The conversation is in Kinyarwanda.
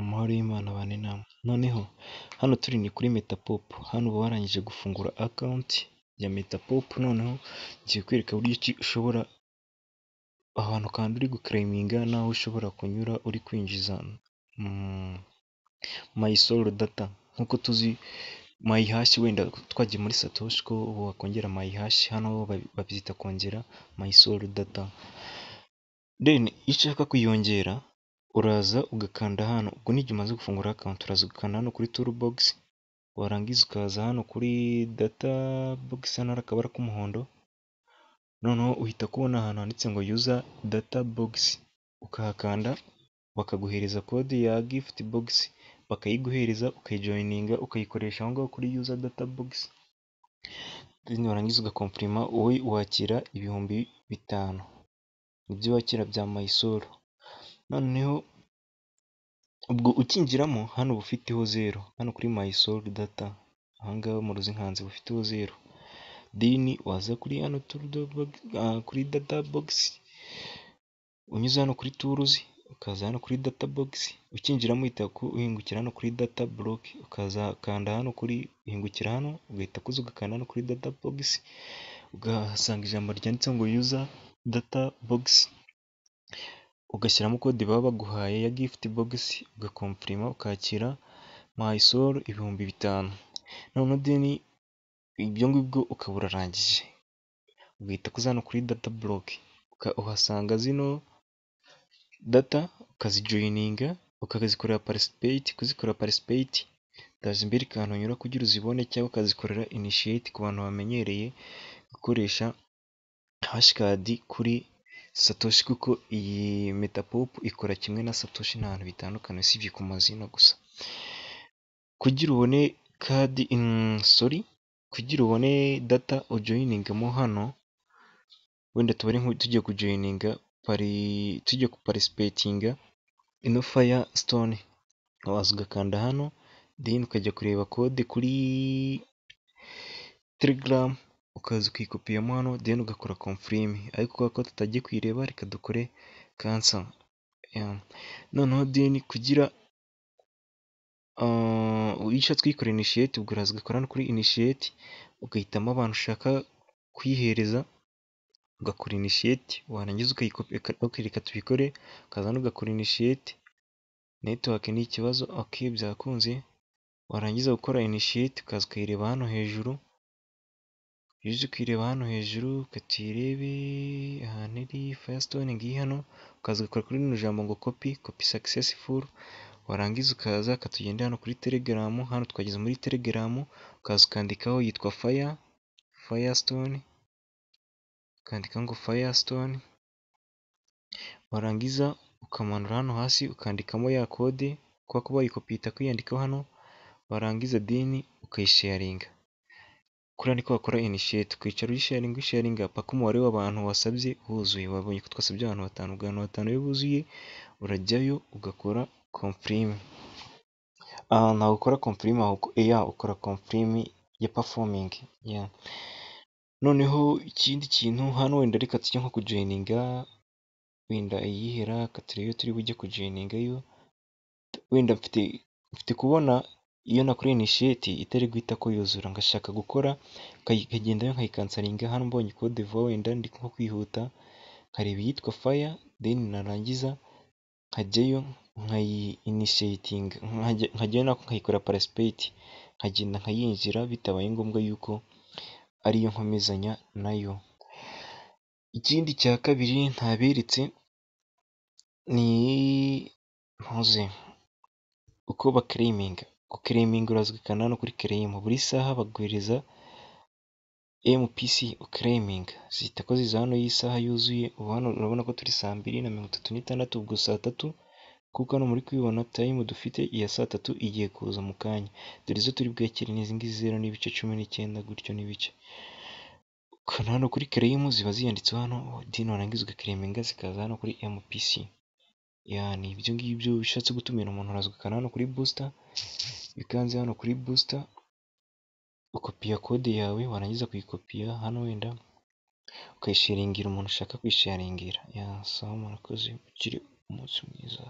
amahoro y'Imana abane namwe, noneho hano turi ni kuri metapopo, hano uba warangije gufungura account ya metapopo, noneho ngiye kwereka uburyo ushobora ahantu kandi uri gukarayiminga n'aho ushobora kunyura uri kwinjiza mayisoro mm, data, nk'uko tuzi mayihashi wenda twagiye muri satoshi ko wakongera mayihashi, hano babyita kongera mayisoro data, deni iyo ushaka kuyongera uraza ugakanda hano ubwo n'igihe umaze gufungura akawunti uraza ugakanda hano kuri turubogisi warangiza ukaza hano kuri data bogisi hano hari akabara k'umuhondo noneho uhita kubona ahantu handitse ngo yuza data bogisi ukahakanda bakaguhereza kode ya gifuti bogisi bakayiguhereza ukayijoyininga ukayikoresha aho ngaho kuri yuza data bogisi warangiza ugakompurima wowe wakira ibihumbi bitanu nibyo wakira bya mayisuru. noneho ubwo ukinjiramo hano uba ufiteho zero, hano kuri mayisolu data, aha ngaha mu Ruziganzi uba ufiteho zero, deni waza kuri hano ah, kuri data bogisi, unyuze hano kuri turuzi, ukaza hano kuri data bogisi, ukinjiramo uhita uhingukira hano kuri data boloke, ukazakanda hano kuri uhingukira hano, ugahita ukuza ugakanda hano kuri data bogisi, ukahasanga ijambo ryanditse ngo yuza data bogisi. ugashyiramo kode baba baguhaye ya gifuti bogisi, ugakompurima ukakira mayisoro ibihumbi bitanu, noneho deni ibyo ngibyo ukaba urarangije, ugahita uzana kuri data boloke, uhasanga zino data ukazijoyininga, ukazikorera parisipeyiti, kuzikorera parisipeyiti utazi mbirika ahantu unyura kugira uzibone cyangwa ukazikorera inishiyeti ku bantu bamenyereye gukoresha hashikadi kuri Satoshi kuko iyi Metapop ikora kimwe na Satoshi n'ahantu bitandukanye usibye ku mazina gusa. Kugira ubone kadi sorry kugira ubone data ujoyiningamo hano wenda tubare tugiye kujoyininga tugiye kupatisipetinga ino faya sitone waza ugakanda hano deni ukajya kureba kode kuri telegaramu ukaza ukikopiyamo hano deni ugakora confirime ariko kubera ko tutajya kuyireba reka dukore cancel noneho deni kugira uh, iyo ushatse kuyikora initiate ubwo uraza ugakora kuri initiate ugahitamo abantu ushaka kuyihereza ugakora initiate warangiza ukereka tubikore ukaza hano ugakora initiate network ni ikibazo ok byakunze warangiza gukora initiate ukaza ukayireba hano hejuru iyo uzi kuyireba hano hejuru ukata uyirebe ahantu iri fayasitone ngiyi hano ukaza ugakora kuri rino jambo ngo kopi kopi sakisesifuru warangiza ukaza ukatugenda hano kuri telegaramu hano twageze muri telegaramu ukaza ukandikaho yitwa faya fayasitone ukandika ngo fayasitone warangiza ukamanura hano hasi ukandikamo ya kode kuko kuba wayikopi ihita kwiyandikaho hano warangiza deni ukayisheyaringa. kuriya niko bakora initiate twicara urisharinga usharinga paka umubare w'abantu wasabye wuzuye wabonye ko twasabye abantu batanu ubwo abantu batanu iyo buzuye urajyayo ugakora confirime aha ntago ukora confirime ahubwo eya eh, ukora confirime ya performing noneho ikindi kintu hano wenda reka tujye nko kujoyininga wenda iyihera reka turi bujye kujoyiningayo wenda mfite kubona iyo nakoreye inishiyeti itari guhita ko yuzura ngashaka gukora ikagenda yo nkayikansaringa hano mbonye code d'ivoire wenda ndi nko kwihuta nkareba iyitwa fire then narangiza nkajyayo nkayinishiyetinga nkajyayo nako nkayikora parasipeti nkagenda nkayinjira bitabaye ngombwa yuko ariyo nkomezanya nayo ikindi cya kabiri ntaberetse ni nkoze uko bakireyiminga Ukireminga urazwi hano kuri kereyemu buri saha baguhereza MPC ukireminga, zihita ko ziza hano y’isaha yuzuye, ubu hano urabona ko turi saa mbiri na mirongo itatu n'itandatu, ubwo saa tatu kuko hano muri kubibona tayimu dufite iya saa tatu igiye kuza mu kanya, dore izo turi bwakire ni izi zero n'ibice cumi n'icyenda gutyo n'ibice, ukanda hano kuri kereyemu ziba ziyanditseho hano deni warangiza ugakireminga zikaza hano kuri MPC. Ni ibyo ngibyo bishatse ushatse gutumira umuntu uraza hano kuri busita, iyo hano kuri busita ukopiya kode yawe warangiza kuyikopiya hano wenda ukayisharingira umuntu ushaka kuyisharingira. Sawa murakoze ukiri umunsi mwiza.